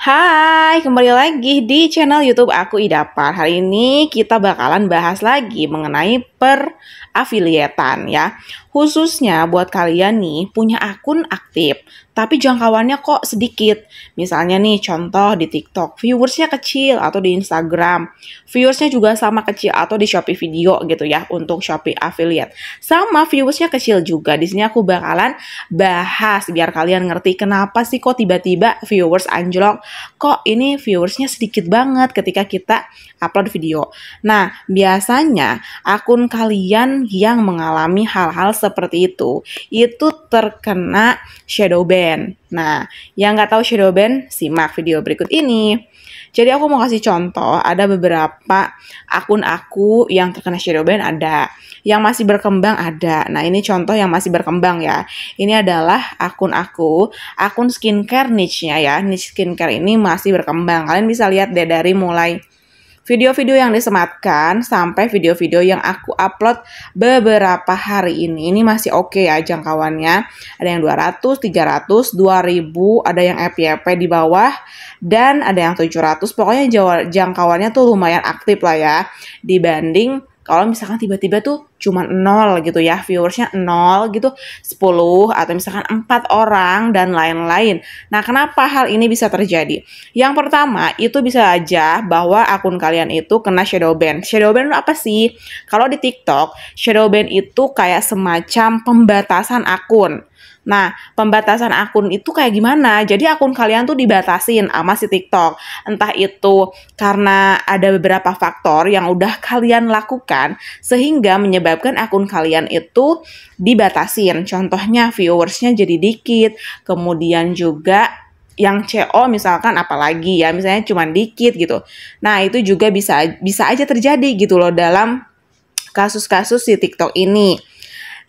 嗨。Hai, kembali lagi di channel YouTube aku Idapar. Hari ini kita bakalan bahas lagi mengenai per afiliatan ya. Khususnya buat kalian nih punya akun aktif, tapi jangkauannya kok sedikit. Misalnya nih contoh di TikTok, viewersnya kecil atau di Instagram, viewersnya juga sama kecil atau di Shopee Video gitu ya untuk Shopee Affiliate. Sama viewersnya kecil juga. Di sini aku bakalan bahas biar kalian ngerti kenapa sih kok tiba-tiba viewers anjlok, kok ini ini viewersnya sedikit banget ketika kita upload video. Nah, biasanya akun kalian yang mengalami hal-hal seperti itu, itu terkena shadow ban. Nah, yang nggak tahu shadow band, simak video berikut ini. Jadi aku mau kasih contoh, ada beberapa akun aku yang terkena shadow band ada, yang masih berkembang ada. Nah, ini contoh yang masih berkembang ya. Ini adalah akun aku, akun skincare niche-nya ya. Niche skincare ini masih berkembang. Kalian bisa lihat deh dari mulai video-video yang disematkan sampai video-video yang aku upload beberapa hari ini. Ini masih oke okay ya jangkauannya. Ada yang 200, 300, 2000, ada yang FYP di bawah dan ada yang 700. Pokoknya jangkauannya tuh lumayan aktif lah ya dibanding kalau misalkan tiba-tiba tuh cuma nol gitu ya viewersnya nol gitu 10 atau misalkan empat orang dan lain-lain nah kenapa hal ini bisa terjadi yang pertama itu bisa aja bahwa akun kalian itu kena shadow ban shadow ban itu apa sih kalau di TikTok shadow ban itu kayak semacam pembatasan akun Nah, pembatasan akun itu kayak gimana? Jadi akun kalian tuh dibatasin sama si TikTok. Entah itu karena ada beberapa faktor yang udah kalian lakukan sehingga menyebabkan menyebabkan akun kalian itu dibatasin. Contohnya viewersnya jadi dikit, kemudian juga yang CO misalkan apalagi ya misalnya cuma dikit gitu. Nah, itu juga bisa bisa aja terjadi gitu loh dalam kasus-kasus di TikTok ini.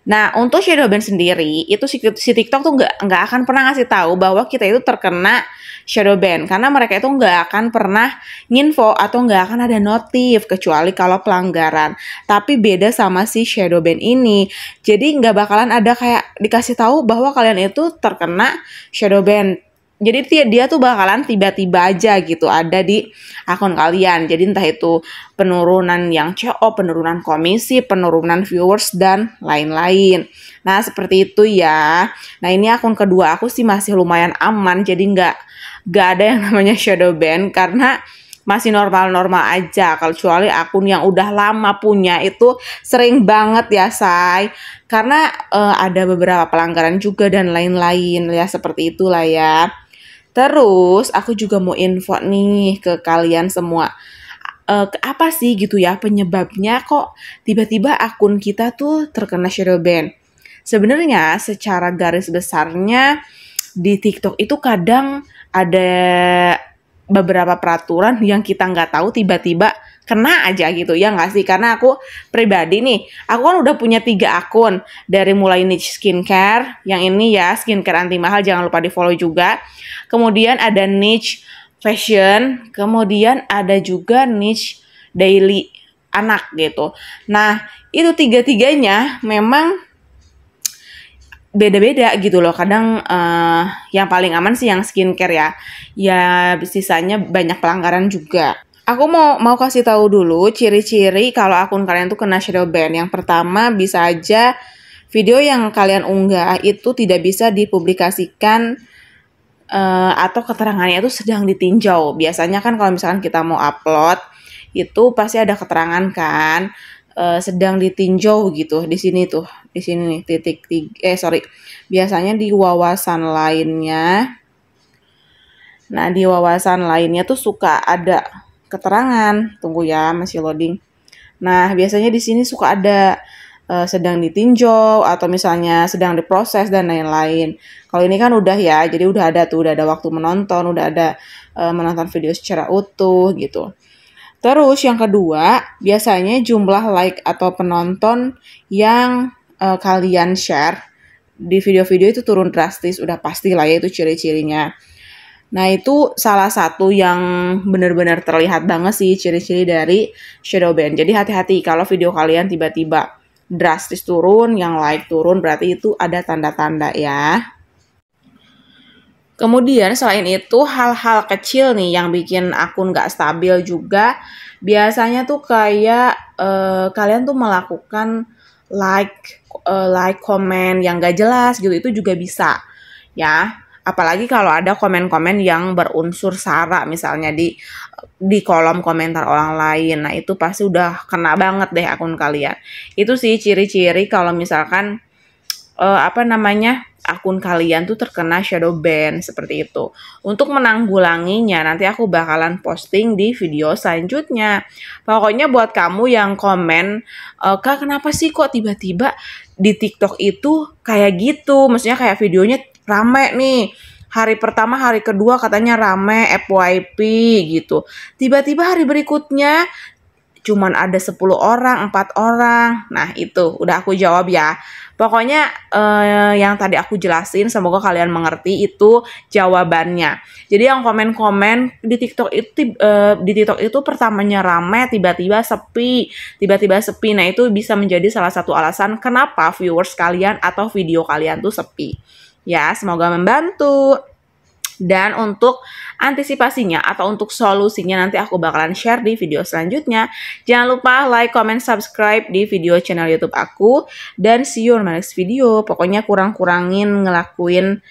Nah, untuk shadow ban sendiri, itu si, si TikTok tuh nggak nggak akan pernah ngasih tahu bahwa kita itu terkena shadow ban karena mereka itu nggak akan pernah nginfo atau nggak akan ada notif kecuali kalau pelanggaran. Tapi beda sama si shadow ban ini, jadi nggak bakalan ada kayak dikasih tahu bahwa kalian itu terkena shadow ban jadi dia, dia tuh bakalan tiba-tiba aja gitu ada di akun kalian. Jadi entah itu penurunan yang CO, penurunan komisi, penurunan viewers dan lain-lain. Nah seperti itu ya. Nah ini akun kedua aku sih masih lumayan aman. Jadi nggak nggak ada yang namanya shadow ban karena masih normal-normal aja. Kecuali akun yang udah lama punya itu sering banget ya say. Karena uh, ada beberapa pelanggaran juga dan lain-lain ya seperti itulah ya. Terus aku juga mau info nih ke kalian semua. Uh, apa sih gitu ya penyebabnya kok tiba-tiba akun kita tuh terkena shadow ban? Sebenarnya secara garis besarnya di TikTok itu kadang ada beberapa peraturan yang kita nggak tahu tiba-tiba kena aja gitu ya nggak sih karena aku pribadi nih aku kan udah punya tiga akun dari mulai niche skincare yang ini ya skincare anti mahal jangan lupa di follow juga kemudian ada niche fashion kemudian ada juga niche daily anak gitu nah itu tiga tiganya memang beda-beda gitu loh kadang uh, yang paling aman sih yang skincare ya ya sisanya banyak pelanggaran juga Aku mau mau kasih tahu dulu ciri-ciri kalau akun kalian tuh kena shadow ban. Yang pertama bisa aja video yang kalian unggah itu tidak bisa dipublikasikan uh, atau keterangannya itu sedang ditinjau. Biasanya kan kalau misalkan kita mau upload itu pasti ada keterangan kan uh, sedang ditinjau gitu di sini tuh di sini nih titik tiga, eh sorry biasanya di wawasan lainnya. Nah di wawasan lainnya tuh suka ada keterangan. Tunggu ya, masih loading. Nah, biasanya di sini suka ada uh, sedang ditinjau atau misalnya sedang diproses dan lain-lain. Kalau ini kan udah ya, jadi udah ada tuh, udah ada waktu menonton, udah ada uh, menonton video secara utuh gitu. Terus yang kedua, biasanya jumlah like atau penonton yang uh, kalian share di video-video itu turun drastis, udah pasti lah ya itu ciri-cirinya. Nah, itu salah satu yang benar-benar terlihat banget sih ciri-ciri dari shadow band. Jadi hati-hati kalau video kalian tiba-tiba drastis turun, yang like turun, berarti itu ada tanda-tanda ya. Kemudian selain itu hal-hal kecil nih yang bikin akun gak stabil juga biasanya tuh kayak eh, kalian tuh melakukan like eh, like comment yang gak jelas gitu itu juga bisa ya apalagi kalau ada komen-komen yang berunsur sara misalnya di di kolom komentar orang lain nah itu pasti udah kena banget deh akun kalian itu sih ciri-ciri kalau misalkan uh, apa namanya akun kalian tuh terkena shadow ban seperti itu. Untuk menanggulanginya nanti aku bakalan posting di video selanjutnya. Pokoknya buat kamu yang komen, e, Kak kenapa sih kok tiba-tiba di TikTok itu kayak gitu? Maksudnya kayak videonya rame nih hari pertama, hari kedua katanya rame FYP gitu. Tiba-tiba hari berikutnya cuman ada 10 orang, empat orang. Nah, itu udah aku jawab ya. Pokoknya eh, yang tadi aku jelasin semoga kalian mengerti itu jawabannya. Jadi yang komen-komen di TikTok itu eh, di TikTok itu pertamanya rame, tiba-tiba sepi, tiba-tiba sepi. Nah, itu bisa menjadi salah satu alasan kenapa viewers kalian atau video kalian tuh sepi. Ya, semoga membantu. Dan untuk antisipasinya atau untuk solusinya nanti aku bakalan share di video selanjutnya. Jangan lupa like, comment, subscribe di video channel YouTube aku. Dan see you on my next video. Pokoknya kurang-kurangin ngelakuin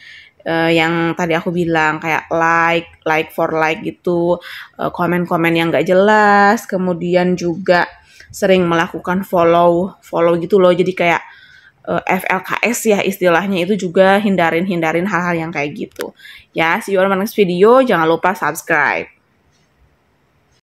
uh, yang tadi aku bilang kayak like, like for like gitu, eh, komen-komen uh, yang gak jelas. Kemudian juga sering melakukan follow, follow gitu loh. Jadi kayak Eh, FLKS ya istilahnya itu juga hindarin-hindarin hal-hal yang kayak gitu. Ya, see you on my next video. Jangan lupa subscribe.